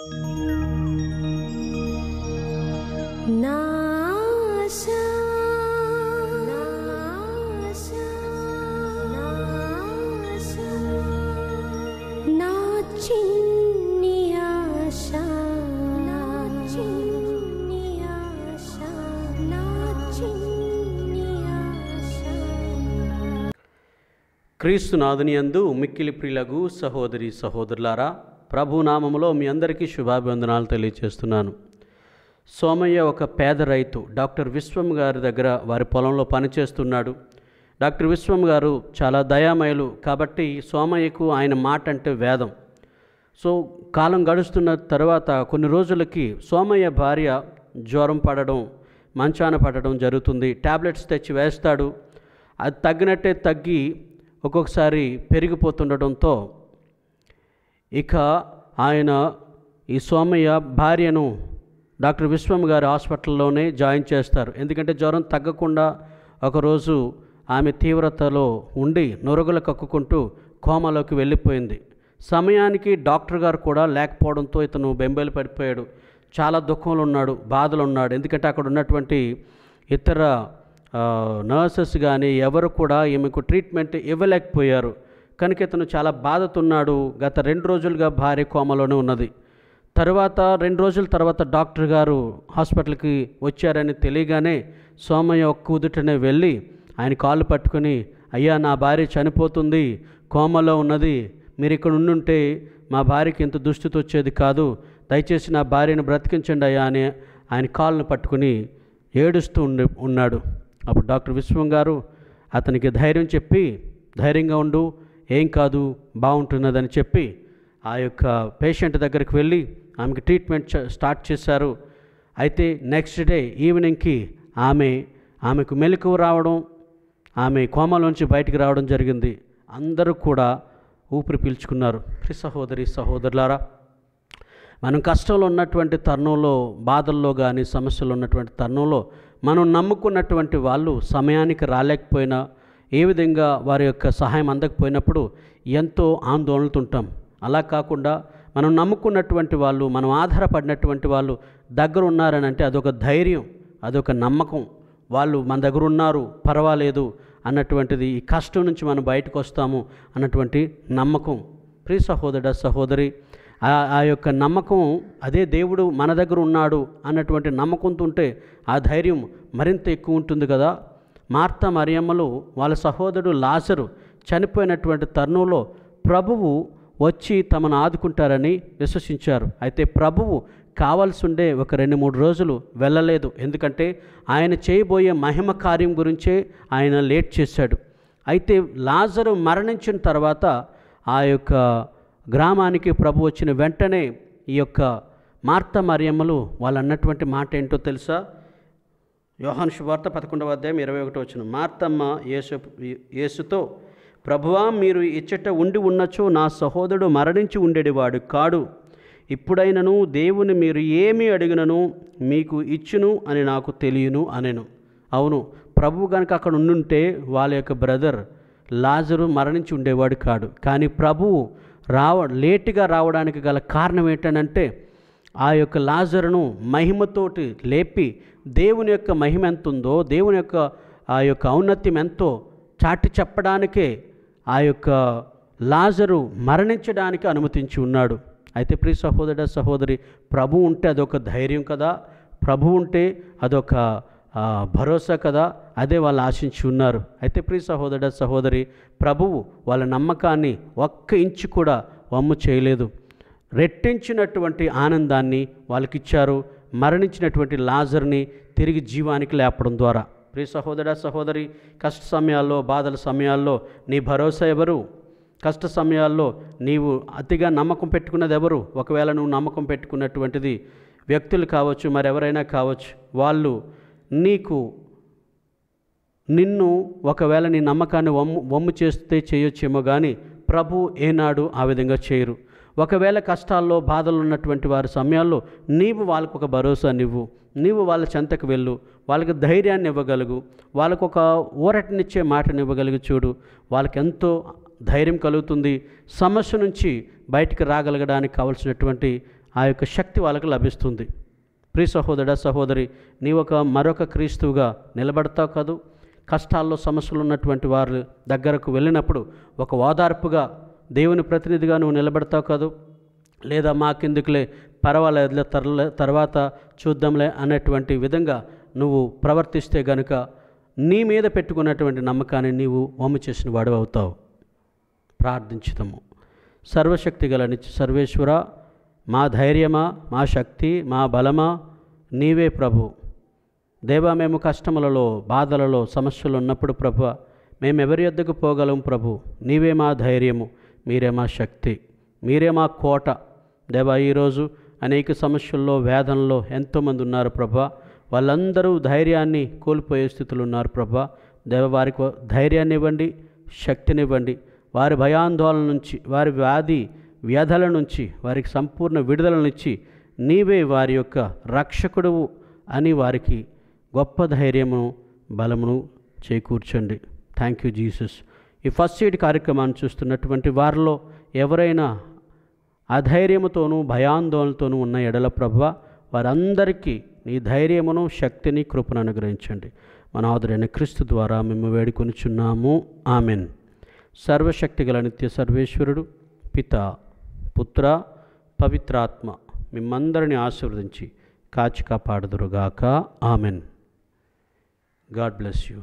క్రీస్తు నాదునియందు మిక్కిలి ప్రిలగు సహోదరి సహోదరులారా ప్రభునామంలో మీ అందరికీ శుభాభివందనాలు తెలియజేస్తున్నాను సోమయ్య ఒక పేద రైతు డాక్టర్ విశ్వం గారి దగ్గర వారి పొలంలో పనిచేస్తున్నాడు డాక్టర్ విశ్వం గారు చాలా దయామయులు కాబట్టి సోమయ్యకు ఆయన మాట అంటే వేదం సో కాలం గడుస్తున్న తర్వాత కొన్ని రోజులకి సోమయ్య భార్య జ్వరం పడడం మంచాన పడడం జరుగుతుంది ట్యాబ్లెట్స్ తెచ్చి వేస్తాడు అది తగ్గినట్టే తగ్గి ఒక్కొక్కసారి పెరిగిపోతుండటంతో ఇక ఆయన ఈ సోమయ్య భార్యను డాక్టర్ విశ్వం గారి హాస్పిటల్లోనే జాయిన్ చేస్తారు ఎందుకంటే జ్వరం తగ్గకుండా ఒకరోజు ఆమె తీవ్రతలో ఉండి నొరుగులు కక్కుకుంటూ కోమాలోకి వెళ్ళిపోయింది సమయానికి డాక్టర్ గారు కూడా లేకపోవడంతో ఇతను బెంబేలు పడిపోయాడు చాలా దుఃఖంలో ఉన్నాడు బాధలు ఉన్నాడు ఎందుకంటే అక్కడ ఉన్నటువంటి ఇతర నర్సెస్ కానీ ఎవరు కూడా ఈమెకు ట్రీట్మెంట్ ఇవ్వలేకపోయారు కనుక ఇతను చాలా బాధతున్నాడు గత రెండు రోజులుగా భార్య కోమలోనే ఉన్నది తర్వాత రెండు రోజుల తర్వాత డాక్టర్ గారు హాస్పిటల్కి వచ్చారని తెలియగానే సోమయ్య ఒక్క ఉదుటనే వెళ్ళి ఆయన కాళ్ళు పట్టుకుని అయ్యా నా భార్య చనిపోతుంది కోమలో ఉన్నది మీరు ఇక్కడ ఉండుంటే మా భార్యకి ఇంత దుస్థితి వచ్చేది కాదు దయచేసి నా భార్యను బ్రతికించండి అయ్యా అని ఆయన కాళ్ళను పట్టుకుని ఏడుస్తూ ఉండి ఉన్నాడు అప్పుడు డాక్టర్ విశ్వం గారు అతనికి ధైర్యం చెప్పి ధైర్యంగా ఉండు ఏం కాదు బాగుంటున్నదని చెప్పి ఆ యొక్క పేషెంట్ దగ్గరికి వెళ్ళి ఆమెకి ట్రీట్మెంట్ స్టార్ట్ చేశారు అయితే నెక్స్ట్ డే ఈవినింగ్కి ఆమె ఆమెకు మెలకువ రావడం ఆమె కోమలోంచి బయటికి రావడం జరిగింది అందరూ కూడా ఊపిరి పీల్చుకున్నారు సహోదరి సహోదరులారా మనం కష్టంలో ఉన్నటువంటి తరుణంలో బాధల్లో కానీ సమస్యలు ఉన్నటువంటి తరుణంలో మనం నమ్ముకున్నటువంటి వాళ్ళు సమయానికి రాలేకపోయినా ఏ విధంగా వారి యొక్క సహాయం అందకపోయినప్పుడు ఎంతో ఆందోళనతుంటాం అలా కాకుండా మనం నమ్ముకున్నటువంటి వాళ్ళు మనం ఆధారపడినటువంటి వాళ్ళు దగ్గర ఉన్నారని అంటే అదొక ధైర్యం అదొక నమ్మకం వాళ్ళు మన దగ్గర ఉన్నారు పర్వాలేదు అన్నటువంటిది ఈ కష్టం నుంచి మనం బయటకు వస్తాము అన్నటువంటి నమ్మకం ప్రి సహోదర సహోదరి ఆ యొక్క నమ్మకం అదే దేవుడు మన దగ్గర ఉన్నాడు అన్నటువంటి నమ్మకంతో ఉంటే ఆ ధైర్యం మరింత ఎక్కువ ఉంటుంది కదా మార్త మరియమ్మలు వాళ్ళ సహోదరుడు లాజరు చనిపోయినటువంటి తరుణంలో ప్రభువు వచ్చి తమను ఆదుకుంటారని విశ్వసించారు అయితే ప్రభువు కావాల్సి ఉండే ఒక రెండు మూడు రోజులు వెళ్ళలేదు ఎందుకంటే ఆయన చేయబోయే మహిమ కార్యం గురించే ఆయన లేట్ చేశాడు అయితే లాజరు మరణించిన తర్వాత ఆ యొక్క గ్రామానికి ప్రభు వచ్చిన వెంటనే ఈ యొక్క మార్త మరియమ్మలు వాళ్ళు అన్నటువంటి మాట ఏంటో తెలుసా యోహాను శుభార్త పదకొండవ అధ్యాయం ఇరవై ఒకటి వచ్చిన మార్తమ్మ యేసు యేసుతో ప్రభువా మీరు ఇచ్చట ఉండి ఉన్నచో నా సహోదరుడు మరణించి ఉండేటివాడు కాడు ఇప్పుడైనను దేవుని మీరు ఏమి అడిగినను మీకు ఇచ్చును అని నాకు తెలియను అనెను అవును ప్రభు కనుక అక్కడ ఉండుంటే వాళ్ళ యొక్క బ్రదర్ లాజరు మరణించి ఉండేవాడు కాడు కానీ ప్రభువు రావ లేటుగా రావడానికి గల కారణం ఏంటంటే ఆ యొక్క లాజరును మహిమతోటి లేపి దేవుని యొక్క మహిమ ఎంత ఉందో దేవుని యొక్క ఆ యొక్క ఔన్నత్యం ఎంతో చాటి చెప్పడానికే ఆ యొక్క లాజరు మరణించడానికి అనుమతించి ఉన్నాడు అయితే ప్రియ సహోదర సహోదరి ప్రభు ఉంటే అదొక ధైర్యం కదా ప్రభు ఉంటే అదొక భరోసా కదా అదే వాళ్ళు ఆశించి ఉన్నారు అయితే ప్రియ సహోదర సహోదరి ప్రభువు వాళ్ళ నమ్మకాన్ని ఒక్క ఇంచు కూడా వమ్ము చేయలేదు రెట్టించినటువంటి ఆనందాన్ని వాళ్ళకిచ్చారు మరణించినటువంటి లాజర్ని తిరిగి జీవానికి లేపడం ద్వారా ప్రియ సహోదర సహోదరి కష్ట సమయాల్లో బాధల సమయాల్లో నీ భరోసా ఎవరు కష్ట సమయాల్లో నీవు అతిగా నమ్మకం పెట్టుకున్నది ఎవరు ఒకవేళ నువ్వు నమ్మకం పెట్టుకున్నటువంటిది వ్యక్తులు కావచ్చు మరెవరైనా కావచ్చు వాళ్ళు నీకు నిన్ను ఒకవేళ నీ నమ్మకాన్ని వమ్ము వమ్ము చేస్తే చేయొచ్చేమో కానీ ప్రభు ఏనాడు ఆ విధంగా చేయరు ఒకవేళ కష్టాల్లో బాధలు ఉన్నటువంటి వారి సమయాల్లో నీవు వాళ్ళకు ఒక భరోసా నివ్వు నీవు వాళ్ళ చెంతకు వెళ్ళు వాళ్ళకి ధైర్యాన్ని ఇవ్వగలుగు వాళ్ళకు ఒక ఊరటనిచ్చే మాటను ఇవ్వగలిగి చూడు వాళ్ళకెంతో ధైర్యం కలుగుతుంది సమస్య నుంచి బయటికి రాగలగడానికి కావలసినటువంటి ఆ యొక్క శక్తి వాళ్ళకు లభిస్తుంది ప్రి సహోదరుడ సహోదరి నీ ఒక మరొక క్రీస్తువుగా నిలబడతావు కాదు కష్టాల్లో సమస్యలు ఉన్నటువంటి వారు దగ్గరకు వెళ్ళినప్పుడు ఒక ఓదార్పుగా దేవుని ప్రతినిధిగా నువ్వు నిలబడతావు కాదు లేదా మాకెందుకులే పర్వాలేదులే తర్లే తర్వాత చూద్దాంలే అనేటువంటి విధంగా నువ్వు ప్రవర్తిస్తే గనుక నీ మీద పెట్టుకున్నటువంటి నమ్మకాన్ని నీవు వమ్ము చేసిన వాడు అవుతావు ప్రార్థించుతాము సర్వశక్తి గల సర్వేశ్వర మా ధైర్యమా మా శక్తి మా బలమా నీవే ప్రభు దేవా మేము కష్టములలో బాధలలో సమస్యలు ఉన్నప్పుడు ప్రభు మేమెవరి యొద్దకు పోగలం ప్రభు నీవే మా ధైర్యము మీరే మా శక్తి మీరే మా కోట దేవా ఈరోజు అనేక సమస్యల్లో వేదనలో ఎంతోమంది ఉన్నారు ప్రభా వాళ్ళందరూ ధైర్యాన్ని కోల్పోయే స్థితులు ఉన్నారు ప్రభా దేవ వారికి ధైర్యాన్ని ఇవ్వండి శక్తినివ్వండి వారి భయాందోళన నుంచి వారి వ్యాధి వ్యధల నుంచి వారికి సంపూర్ణ విడుదలనిచ్చి నీవే వారి యొక్క రక్షకుడువు అని వారికి గొప్ప ధైర్యమును బలమును చేకూర్చండి థ్యాంక్ యూ జీసస్ ఈ ఫస్ట్ ఎయిడ్ కార్యక్రమాన్ని చూస్తున్నటువంటి వారిలో ఎవరైనా అధైర్యముతోనూ భయాందోళనతోనూ ఉన్న ఎడల ప్రభ వారందరికీ నీ ధైర్యమును శక్తిని కృపను అనుగ్రహించండి మన ఆదురైన క్రీస్తు ద్వారా మేము వేడుకొనిచున్నాము ఆమెన్ సర్వశక్తి గల నిత్య సర్వేశ్వరుడు పిత పుత్ర పవిత్రాత్మ మిమ్మందరిని ఆశీర్వదించి కాచి కాపాడుదురుగాక ఆమెన్ గాడ్ బ్లెస్ యూ